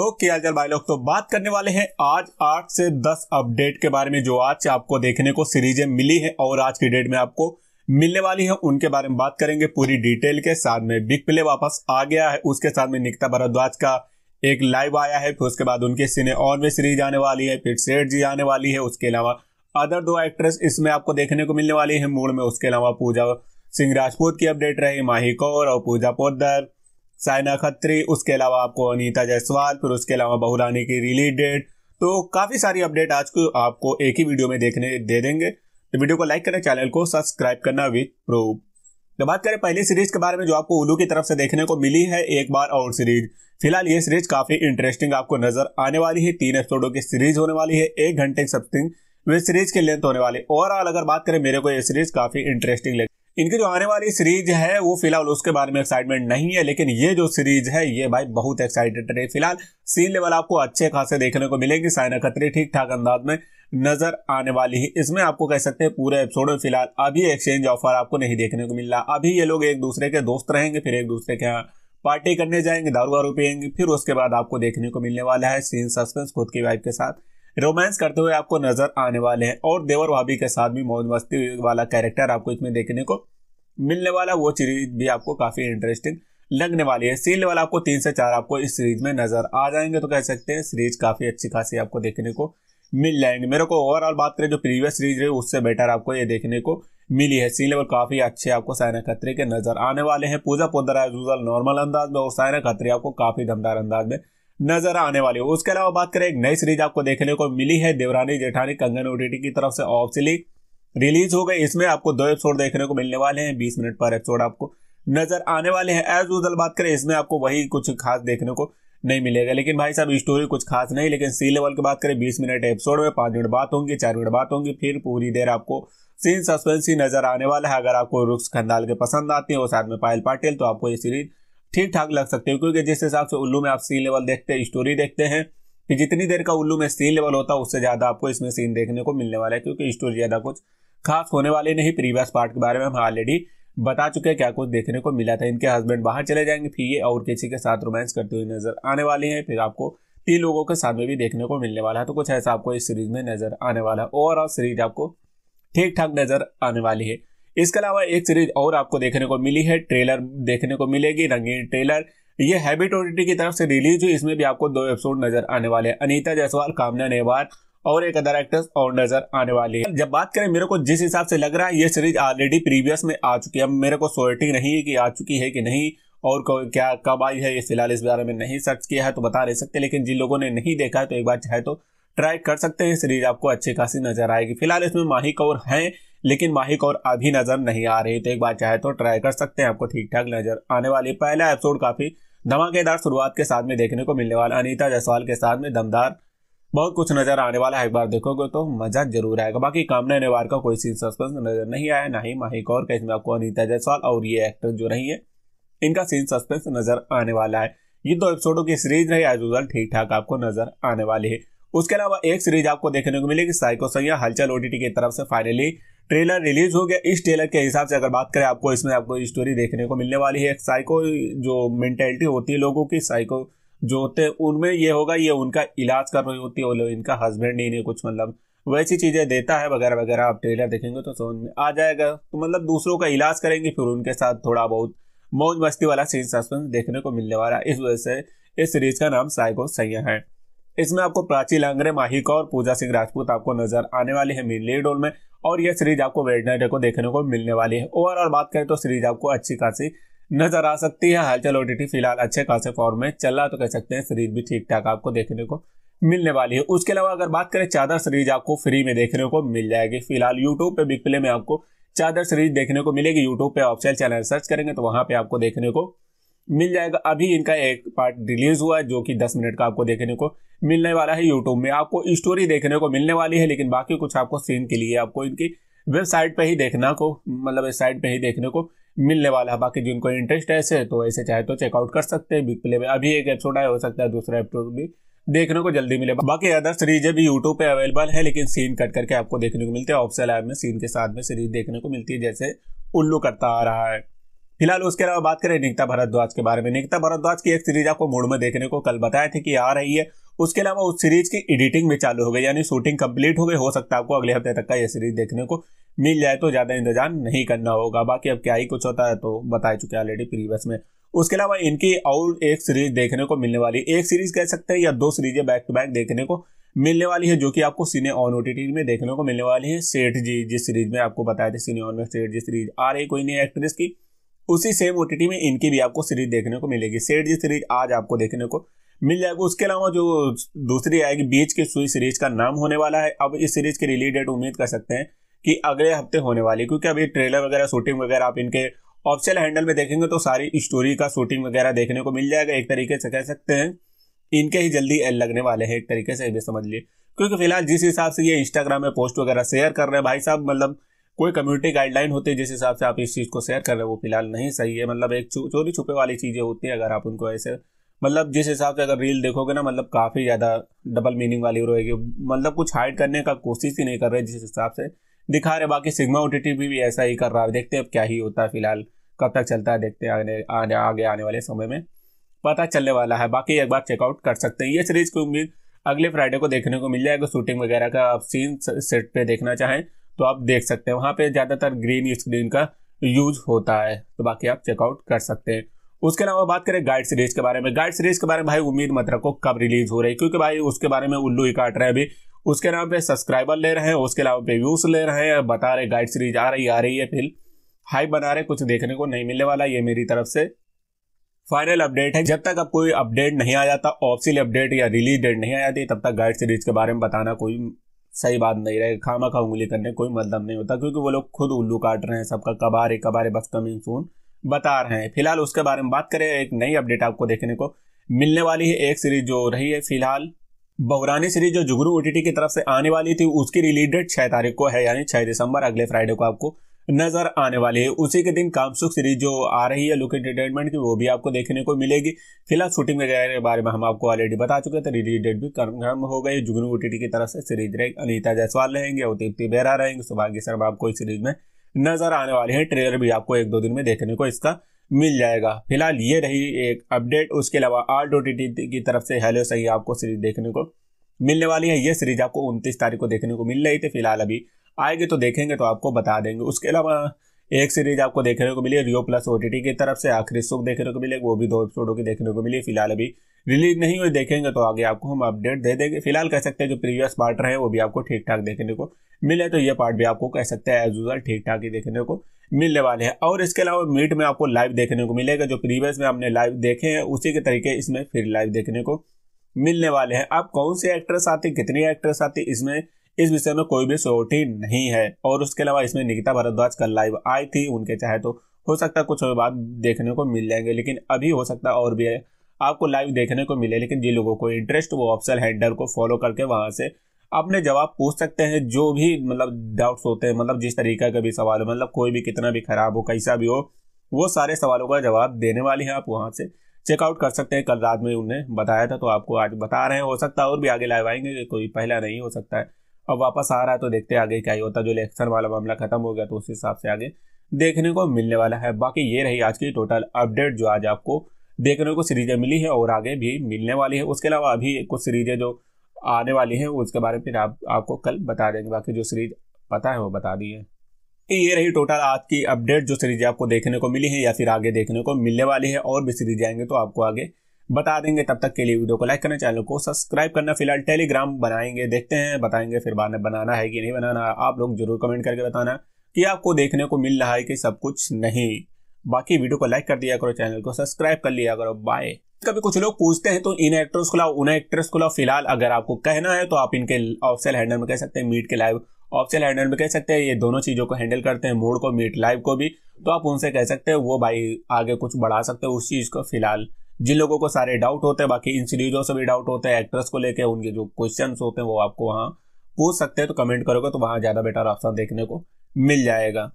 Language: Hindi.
तो क्या भाई लोग तो बात करने वाले हैं आज आठ से दस अपडेट के बारे में जो आज आपको देखने को सीरीजें मिली है और आज की डेट में आपको मिलने वाली है उनके बारे में बात करेंगे पूरी डिटेल के साथ में बिग प्ले वापस आ गया है उसके साथ में निकिता भारद्वाज का एक लाइव आया है फिर उसके बाद उनके सिने और भी सीरीज आने वाली है फिर सेठ जी आने वाली है उसके अलावा अदर दो एक्ट्रेस इसमें आपको देखने को मिलने वाली है मूड में उसके अलावा पूजा सिंह राजपूत की अपडेट रही माही कौर और पूजा पोदर साइना खत्री उसके अलावा आपको अनीता जायसवाल फिर उसके अलावा बहुरानी की डेट तो काफ़ी सारी अपडेट आज को आपको एक ही वीडियो में देखने दे देंगे तो वीडियो को लाइक करना चैनल को सब्सक्राइब करना विथ प्रूफ तो बात करें पहली सीरीज के बारे में जो आपको उलू की तरफ से देखने को मिली है एक बार और सीरीज फिलहाल ये सीरीज काफी इंटरेस्टिंग आपको नजर आने वाली है तीन एपिसोडों की सीरीज होने वाली है एक घंटे तो समथिंग वे सीरीज के लेंथ होने वाली ओवरऑल अगर बात करें मेरे को ये सीरीज काफी इंटरेस्टिंग लगी इनकी जो आने वाली सीरीज है वो फिलहाल उसके बारे में एक्साइटमेंट नहीं है लेकिन ये जो सीरीज है ये भाई बहुत एक्साइटेड है फिलहाल सीन लेवल आपको अच्छे खासे देखने को मिलेगी साइना खतरी ठीक ठाक अंदाज में नजर आने वाली है इसमें आपको कह सकते हैं पूरे एपिसोड में फिलहाल अभी एक्सचेंज ऑफर आपको नहीं देखने को मिल रहा अभी ये लोग एक दूसरे के दोस्त रहेंगे फिर एक दूसरे के यहाँ पार्टी करने जाएंगे दारू वारू पियेंगे फिर उसके बाद आपको देखने को मिलने वाला है सीन सस्पेंस खुद की वाइफ के साथ रोमांस करते हुए आपको नजर आने वाले हैं और देवर भाभी के साथ भी मौज मस्ती वाला कैरेक्टर आपको इसमें देखने को मिलने वाला वो सीरीज भी आपको काफी इंटरेस्टिंग लगने वाली है सी लेवल आपको तीन से चार आपको इस सीरीज में नजर आ जाएंगे तो कह सकते हैं सीरीज काफी अच्छी खासी आपको देखने को मिल जाएंगे मेरे को ओवरऑल बात करें जो प्रीवियस सीरीज रही उससे बेटर आपको ये देखने को मिली है सी लेवल काफी अच्छे आपको सायना खत्री के नजर आने वाले हैं पूजा पोदरा नॉर्मल अंदाज में और सायना खत्री आपको काफी दमदार अंदाज में नजर आने वाली है उसके अलावा बात करें एक नई सीरीज आपको देखने को मिली है देवरानी जेठानी कंगन ओटीटी की तरफ से ऑफिसली रिलीज हो गई इसमें आपको दो एपिसोड देखने को मिलने वाले हैं बीस मिनट पर एपिसोड आपको नजर आने वाले हैं एज यूजल बात करें इसमें आपको वही कुछ खास देखने को नहीं मिलेगा लेकिन भाई साहब स्टोरी कुछ खास नहीं लेकिन सी लेवल की बात करें बीस मिनट एपिसोड में पांच मिनट बात होंगी चार मिनट बात होंगी फिर पूरी देर आपको सीन सस्पेंस ही नजर आने वाला है अगर आपको रुक्स खंडाल के पसंद आते हैं और साथ में पायल पाटिल तो आपको ये सीरीज ठीक ठाक लग सकते हो क्योंकि जिस हिसाब से उल्लू में आप सी लेवल देखते हैं स्टोरी देखते हैं कि जितनी देर का उल्लू में सी लेवल होता है उससे ज़्यादा आपको इसमें सीन देखने को मिलने वाला है क्योंकि स्टोरी ज़्यादा कुछ खास होने वाली नहीं प्रीवियस पार्ट के बारे में हम ऑलरेडी बता चुके हैं क्या कुछ देखने को मिला था इनके हस्बैंड बाहर चले जाएंगे फिर ये और किसी के साथ रोमांस करते हुए नजर आने वाले हैं फिर आपको तीन लोगों के साथ में भी देखने को मिलने वाला है तो कुछ ऐसा आपको इस सीरीज में नजर आने वाला है ओवरऑल सीरीज आपको ठीक ठाक नजर आने वाली है इसके अलावा एक सीरीज और आपको देखने को मिली है ट्रेलर देखने को मिलेगी रंगीन ट्रेलर ये हैबिट ओडिटी की तरफ से रिलीज हुई इसमें भी आपको दो एपिसोड नजर आने वाले हैं अनीता जायसवाल कामना नेहवाल और एक अदर एक्ट्रेस और नजर आने वाली है जब बात करें मेरे को जिस हिसाब से लग रहा है ये सीरीज ऑलरेडी प्रीवियस में आ चुकी है अब मेरे को सोर्टिंग नहीं है कि आ चुकी है कि नहीं और क्या कब आई है ये फिलहाल इस बारे में नहीं सर्च किया है तो बता नहीं सकते लेकिन जिन लोगों ने नहीं देखा है तो एक बार चाहे तो ट्राई कर सकते हैं सीरीज आपको अच्छी खासी नजर आएगी फिलहाल इसमें माही कौर हैं लेकिन माहिक और अभी नजर नहीं आ रही तो एक बार चाहे तो ट्राई कर सकते हैं आपको ठीक ठाक नजर आने वाली पहला एपिसोड काफी धमाकेदार शुरुआत के साथ में देखने को मिलने वाला अनिता जायसवाल के साथ में दमदार बहुत कुछ नजर आने वाला है एक बार देखोगे तो मजा जरूर आएगा बाकी कामना अनिवार का कोई सीन सस्पेंस नजर नहीं आया ना ही माहिक और का इसमें आपको अनिता जायसवाल और ये एक्टर जो रही है इनका सीन सस्पेंस नजर आने वाला है ये दो एपिसोडों की सीरीज रही एज यूजल ठीक ठाक आपको नजर आने वाली है उसके अलावा एक सीरीज आपको देखने को मिलेगी साइको सैया हलचल ओटीटी की तरफ से फाइनली ट्रेलर रिलीज हो गया इस ट्रेलर के हिसाब से अगर बात करें आपको इसमें आपको स्टोरी देखने को मिलने वाली है साइको जो मेंटेलिटी होती है लोगों की साइको जो होते हैं उनमें ये होगा ये उनका इलाज कर रही होती है इनका हस्बैंड नहीं कुछ मतलब वैसी चीज़ें देता है वगैरह वगैरह आप ट्रेलर देखेंगे तो समझ में आ जाएगा तो मतलब दूसरों का इलाज करेंगे फिर उनके साथ थोड़ा बहुत मौज मस्ती वाला सीन सस्पेंस देखने को मिलने वाला है इस वजह से इस सीरीज का नाम साइको सैया है इसमें आपको प्राची लांगरे माही कौर पूजा सिंह राजपूत आपको नजर आने वाली है मेन लीड रोल में और यह सीरीज आपको वेडनेडे को देखने को मिलने वाली है ओवरऑल बात करें तो सीरीज आपको अच्छी खासी नजर आ सकती है हलचल ओटीटी फिलहाल अच्छे खासे फॉर्म में चल रहा तो कह सकते हैं सीरीज भी ठीक ठाक आपको देखने को मिलने वाली है उसके अलावा अगर बात करें चादर सीरीज आपको फ्री में देखने को मिल जाएगी फिलहाल यूट्यूब पे बिग प्ले में आपको चादर सीरीज देखने को मिलेगी यूट्यूब पे ऑप्शन चैनल सर्च करेंगे तो वहां पे आपको देखने को मिल जाएगा अभी इनका एक पार्ट रिलीज हुआ है जो कि दस मिनट का आपको देखने को मिलने वाला है यूट्यूब में आपको स्टोरी देखने को मिलने वाली है लेकिन बाकी कुछ आपको सीन के लिए आपको इनकी वेबसाइट पर ही देखना को मतलब वेबसाइट पर ही देखने को मिलने वाला है बाकी जिनको इंटरेस्ट है ऐसे तो ऐसे चाहे तो चेकआउट कर सकते हैं बिग प्ले में अभी एक एपिसोड आया हो सकता है दूसरा एपिसोड भी देखने को जल्दी मिले बाकी अदर सीरीज भी यूट्यूब पे अवेलेबल है लेकिन सीन कट करके आपको देखने को मिलते हैं ऑप्शन ऐप में सीन के साथ में सीरीज देखने को मिलती है जैसे उल्लू करता आ रहा है फिलहाल उसके अलावा बात करें निकिता भारद्वाज के बारे में निकिता भारद्वाज की एक सीरीज आपको मूड में देखने को कल बताया थे कि आ रही है उसके अलावा उस सीरीज की एडिटिंग भी चालू हो गई यानी शूटिंग कंप्लीट हो गई हो सकता है आपको अगले हफ्ते तक का यह सीरीज देखने को मिल जाए तो ज़्यादा इंतजार नहीं करना होगा बाकी अब क्या ही कुछ होता है तो बता चुके ऑलरेडी प्रीवियस में उसके अलावा इनकी और एक सीरीज देखने को मिलने वाली एक सीरीज कह सकते हैं या दो सीरीजें बैक टू बैक देखने को मिलने वाली है जो कि आपको सीने ऑन ओ में देखने को मिलने वाली है सेठ जी जिस सीरीज में आपको बताया था सीने ऑन में सेठ जी सीरीज आ रही कोई नई एक्ट्रेस की उसी सेम ओ में इनकी भी आपको सीरीज देखने को मिलेगी सेठ जी सीरीज आज आपको देखने को मिल जाएगा उसके अलावा जो दूसरी आएगी बीच की सुई सीरीज का नाम होने वाला है अब इस सीरीज की रिलीज डेट उम्मीद कर सकते हैं कि अगले हफ्ते होने वाली क्योंकि अभी ट्रेलर वगैरह शूटिंग वगैरह आप इनके ऑप्शन हैंडल में देखेंगे तो सारी स्टोरी का शूटिंग वगैरह देखने को मिल जाएगा एक तरीके से कह सकते हैं इनके ही जल्दी एल लगने वाले हैं एक तरीके से भी समझ लिए क्योंकि फिलहाल जिस हिसाब से ये इंस्टाग्राम में पोस्ट वगैरह शेयर कर रहे हैं भाई साहब मतलब कोई कम्युनिटी गाइडलाइन होती है जिस हिसाब से आप इस चीज़ को शेयर कर रहे हो वो फिलहाल नहीं सही है मतलब एक चोरी छुपे वाली चीज़ें होती है अगर आप उनको ऐसे मतलब जिस हिसाब से अगर रील देखोगे ना मतलब काफ़ी ज़्यादा डबल मीनिंग वाली रहेगी मतलब कुछ हाइड करने का कोशिश ही नहीं कर रहे जिस हिसाब से दिखा रहे बाकी सिग्मा ओ भी, भी ऐसा ही कर रहा है देखते हैं अब क्या ही होता है फिलहाल कब तक चलता है देखते हैं आगे आने आगे आने वाले समय में पता चलने वाला है बाकी एक बार चेकआउट कर सकते हैं ये सीरीज की उम्मीद अगले फ्राइडे को देखने को मिल जाएगा शूटिंग वगैरह का आप सीन सेट पे देखना चाहें तो आप देख सकते हैं वहां पे ज़्यादातर ग्रीन स्क्रीन का यूज होता है तो बाकी आप चेकआउट कर सकते हैं उसके अलावा बात करें गाइड सीरीज के बारे में गाइड सीरीज के बारे में भाई उम्मीद मत रखो कब रिलीज हो रही है क्योंकि भाई उसके बारे में उल्लू ही काट रहे हैं अभी उसके नाम पे सब्सक्राइबर ले रहे हैं उसके अलावा पे व्यूज ले रहे हैं बता रहे गाइड सीरीज आ रही आ रही है फिर हाई बना रहे कुछ देखने को नहीं मिलने वाला ये मेरी तरफ से फाइनल अपडेट है जब तक अब कोई अपडेट नहीं आ जाता ऑप्शियल अपडेट या रिलीज डेट नहीं आ जाती तब तक गाइड सीरीज के बारे में बताना कोई सही बात नहीं रहेगी खामा खा उंगली करने कोई मतलब नहीं होता क्योंकि वो लोग खुद उल्लू काट रहे हैं सबका कबारे कबारे बस कमिंग सून बता रहे हैं फिलहाल उसके बारे में बात करें एक नई अपडेट आपको देखने को मिलने वाली है एक सीरीज जो रही है फिलहाल बहुरानी सीरीज जो जुगरू ओटीटी की तरफ से आने वाली थी उसकी डेट छह तारीख को है यानी छह दिसंबर अगले फ्राइडे को आपको नजर आने वाली है उसी के दिन कामसुख सीरीज जो आ रही है लुक एंटरटेनमेंट की वो भी आपको देखने को मिलेगी फिलहाल शूटिंग वगैरह के बारे में हम आपको ऑलरेडी बता चुके थे रिलीज डेट भी कन्फर्म हो गई जुगनू ओ की तरफ से सीरीज रहेगी अनिता जायसवाल रहेंगे अवतीप्ति बेहरा रहेंगे सुभाग्य शर्मा आपको इस सीरीज में नजर आने वाले हैं ट्रेलर भी आपको एक दो दिन में देखने को इसका मिल जाएगा फिलहाल ये रही एक अपडेट उसके अलावा आर्ट ओ की तरफ से हेलो सही आपको सीरीज देखने को मिलने वाली है ये सीरीज आपको उनतीस तारीख को देखने को मिल रही थी फिलहाल अभी आएगी तो देखेंगे तो आपको बता देंगे उसके अलावा एक सीरीज आपको देखने को मिली रियो प्लस ओ की तरफ से आखिरी सुख देखने को मिले वो भी दो एपिसोडों की देखने को मिली फिलहाल अभी रिलीज नहीं हुई देखेंगे तो आगे आपको हम अपडेट दे देंगे फिलहाल कह सकते हैं जो प्रीवियस पार्ट रहे वो भी आपको ठीक ठाक देखने को मिले तो ये पार्ट भी आपको कह सकते हैं एज यूजल ठीक ठाक ही देखने को मिलने वाले हैं और इसके अलावा मीट में आपको लाइव देखने को मिलेगा जो प्रीवियस में हमने लाइव देखे हैं उसी के तरीके इसमें फिर लाइव देखने को मिलने वाले हैं आप कौन से एक्ट्रेस आती कितनी एक्ट्रेस आती इसमें इस विषय में कोई भी सोटी नहीं है और उसके अलावा इसमें निकिता भारद्वाज कल लाइव आई थी उनके चाहे तो हो सकता है कुछ और बात देखने को मिल जाएंगे लेकिन अभी हो सकता और भी है आपको लाइव देखने को मिले लेकिन जिन लोगों को इंटरेस्ट वो ऑप्शन हैंडल को फॉलो करके वहाँ से अपने जवाब पूछ सकते हैं जो भी मतलब डाउट्स होते हैं मतलब जिस तरीके का भी सवाल हो मतलब कोई भी कितना भी खराब हो कैसा भी हो वो सारे सवालों का जवाब देने वाली हैं आप वहाँ से चेकआउट कर सकते हैं कल रात में उन्हें बताया था तो आपको आज बता रहे हैं हो सकता है और भी आगे लाइव आएंगे कोई पहला नहीं हो सकता है अब वापस आ रहा है तो देखते हैं आगे क्या ही होता है जो इलेक्शन वाला मामला खत्म हो गया तो उस हिसाब से आगे देखने को मिलने वाला है बाकी ये रही आज की टोटल अपडेट जो आज आपको देखने को सीरीजें मिली है और आगे भी मिलने वाली है उसके अलावा अभी कुछ सीरीजें जो आने वाली हैं उसके बारे में फिर आप आपको कल बता देंगे बाकी जो सीरीज पता है वो बता दी है तो ये रही टोटल आज की अपडेट जो सीरीज आपको देखने को मिली है या फिर आगे देखने को मिलने वाली है और भी सीरीज आएंगे तो आपको आगे बता देंगे तब तक के लिए वीडियो को लाइक करना चैनल को सब्सक्राइब करना फिलहाल टेलीग्राम बनाएंगे देखते हैं बताएंगे फिर बाद में बनाना है कि नहीं बनाना आप लोग जरूर कमेंट करके बताना कि आपको देखने को मिल रहा है कि सब कुछ नहीं बाकी वीडियो को लाइक कर दिया करो चैनल को सब्सक्राइब कर लिया करो बाय कभी कुछ लोग पूछते हैं तो इन एक्टर्स को लाओ उन एक्ट्रेस को लाओ फिलहाल अगर आपको कहना है तो आप इनके ऑफिशियल हैंडल में कह सकते हैं मीट के लाइव ऑफिशियल हैंडल में कह सकते हैं ये दोनों चीज़ों को हैंडल करते हैं मूड को मीट लाइव को भी तो आप उनसे कह सकते हैं वो भाई आगे कुछ बढ़ा सकते हैं उस चीज़ को फिलहाल जिन लोगों को सारे डाउट होते हैं बाकी सीरीजों से भी डाउट होते हैं एक्ट्रेस को लेके उनके जो क्वेश्चन होते हैं वो आपको वहाँ पूछ सकते हैं तो कमेंट करोगे तो वहाँ ज़्यादा बेटर ऑप्शन देखने को मिल जाएगा